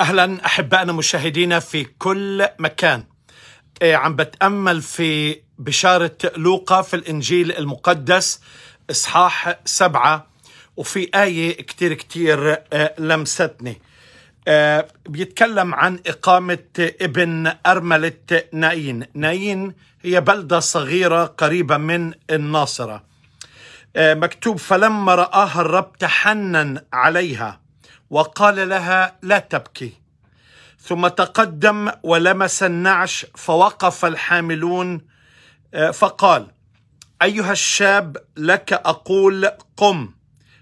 اهلا احبائنا مشاهدينا في كل مكان إيه، عم بتامل في بشاره لوقا في الانجيل المقدس اصحاح سبعه وفي ايه كتير كتير إيه، لمستني إيه، بيتكلم عن اقامه ابن ارمله ناين، ناين هي بلده صغيره قريبه من الناصره مكتوب فلما راها الرب تحنن عليها وقال لها لا تبكي ثم تقدم ولمس النعش فوقف الحاملون آه، فقال ايها الشاب لك اقول قم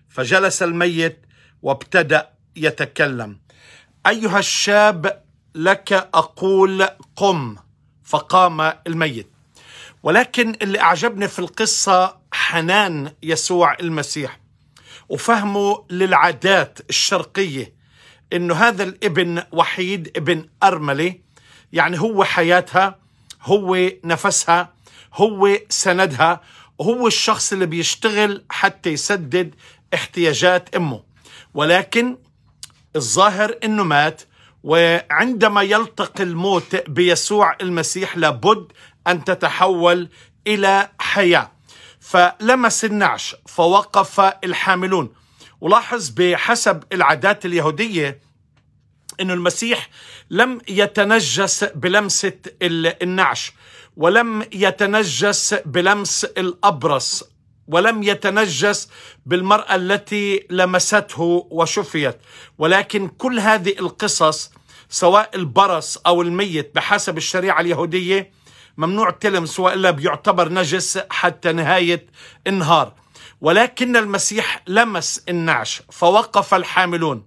فجلس الميت وابتدا يتكلم ايها الشاب لك اقول قم فقام الميت ولكن اللي اعجبني في القصه حنان يسوع المسيح وفهمه للعادات الشرقية إنه هذا الابن وحيد ابن أرملة يعني هو حياتها هو نفسها هو سندها وهو الشخص اللي بيشتغل حتى يسدد احتياجات امه ولكن الظاهر انه مات وعندما يلتقي الموت بيسوع المسيح لابد ان تتحول الى حياه فلمس النعش فوقف الحاملون ولاحظ بحسب العادات اليهودية أن المسيح لم يتنجس بلمسة النعش ولم يتنجس بلمس الأبرص ولم يتنجس بالمرأة التي لمسته وشفيت ولكن كل هذه القصص سواء البرص أو الميت بحسب الشريعة اليهودية ممنوع تلمس والا بيعتبر نجس حتى نهايه النهار ولكن المسيح لمس النعش فوقف الحاملون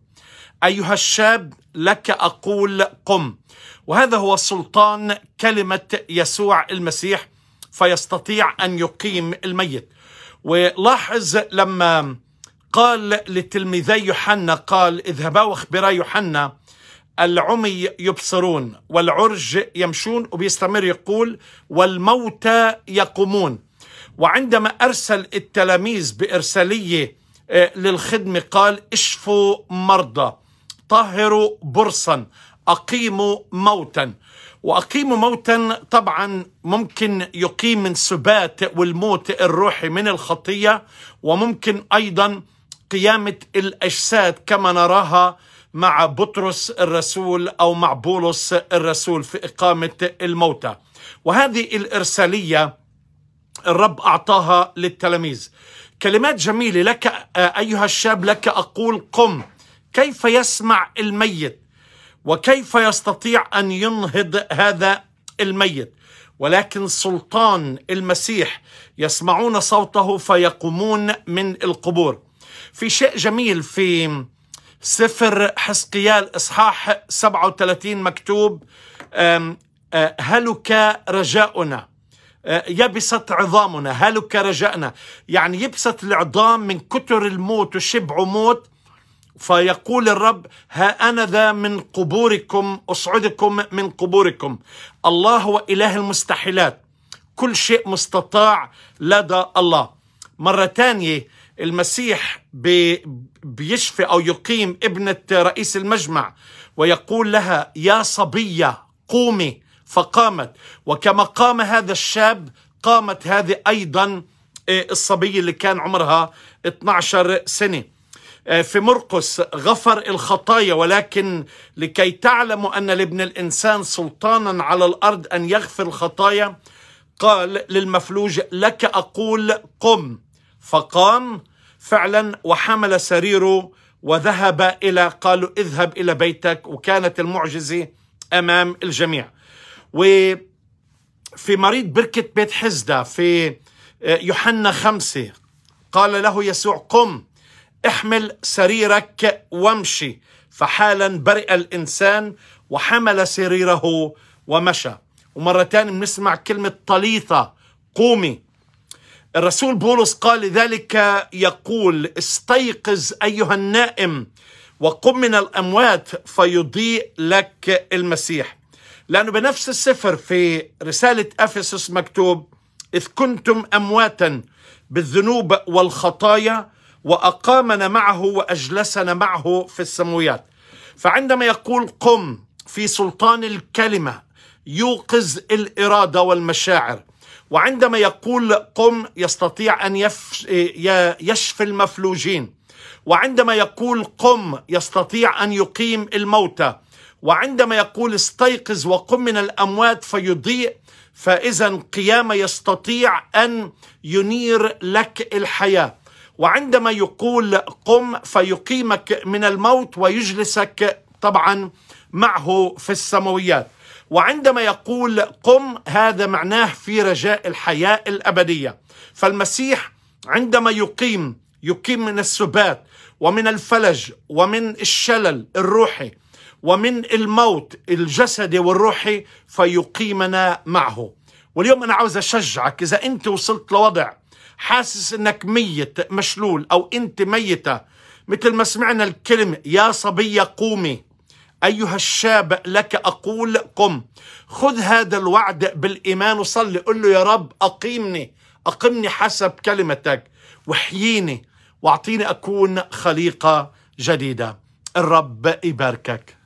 ايها الشاب لك اقول قم وهذا هو سلطان كلمه يسوع المسيح فيستطيع ان يقيم الميت ولاحظ لما قال لتلميذي يوحنا قال اذهبا واخبرا يوحنا العمي يبصرون والعرج يمشون وبيستمر يقول والموتى يقومون وعندما أرسل التلاميذ بإرسالية آه، للخدمة قال اشفوا مرضى طهروا برصا أقيموا موتا وأقيموا موتا طبعا ممكن يقيم من سبات والموت الروحي من الخطية وممكن أيضا قيامة الأجساد كما نراها مع بطرس الرسول أو مع بولس الرسول في إقامة الموتى وهذه الإرسالية الرب أعطاها للتلاميذ كلمات جميلة لك أيها الشاب لك أقول قم كيف يسمع الميت وكيف يستطيع أن ينهض هذا الميت ولكن سلطان المسيح يسمعون صوته فيقومون من القبور في شيء جميل في سفر حسقيال اصحاح 37 مكتوب آه، هلك رجاؤنا آه، يبست عظامنا هلك رجاؤنا يعني يبست العظام من كتر الموت وشبع موت فيقول الرب ها أنا ذا من قبوركم أصعدكم من قبوركم الله هو إله المستحيلات كل شيء مستطاع لدى الله مرة ثانية المسيح بيشفي أو يقيم ابنة رئيس المجمع ويقول لها يا صبية قومي فقامت وكما قام هذا الشاب قامت هذه أيضا آه، الصبية اللي كان عمرها 12 سنة آه، في مرقس غفر الخطايا ولكن لكي تعلموا أن لابن الإنسان سلطانا على الأرض أن يغفر الخطايا قال للمفلوج لك أقول قم فقام فعلا وحمل سريره وذهب إلى قالوا اذهب إلى بيتك وكانت المعجزة أمام الجميع وفي مريض بركة بيت حزدة في آه، يوحنا خمسة قال له يسوع قم احمل سريرك وامشي فحالا برئ الإنسان وحمل سريره ومشى ومرة بنسمع كلمة طليثة قومي الرسول بولس قال ذلك يقول استيقظ أيها النائم وقم من الأموات فيضيء لك المسيح لأنه بنفس السفر في رسالة أفسس مكتوب إذ كنتم أمواتا بالذنوب والخطايا وأقامنا معه وأجلسنا معه في السمويات فعندما يقول قم في سلطان الكلمة يوقظ الإرادة والمشاعر وعندما يقول قم يستطيع أن يشفي المفلوجين وعندما يقول قم يستطيع أن يقيم الموتى وعندما يقول استيقظ وقم من الأموات فيضيء فإذا قيامه يستطيع أن ينير لك الحياة وعندما يقول قم فيقيمك من الموت ويجلسك طبعا معه في السماويات وعندما يقول قم هذا معناه في رجاء الحياة الأبدية فالمسيح عندما يقيم يقيم من السبات ومن الفلج ومن الشلل الروحي ومن الموت الجسدي والروحي فيقيمنا معه واليوم أنا عاوز أشجعك إذا أنت وصلت لوضع حاسس أنك ميت مشلول أو أنت ميتة مثل ما سمعنا الكلمة يا صبية قومي أيها الشاب لك أقول قم خذ هذا الوعد بالإيمان وصلي قل له يا رب أقيمني أقمني حسب كلمتك وحييني واعطيني أكون خليقة جديدة الرب يباركك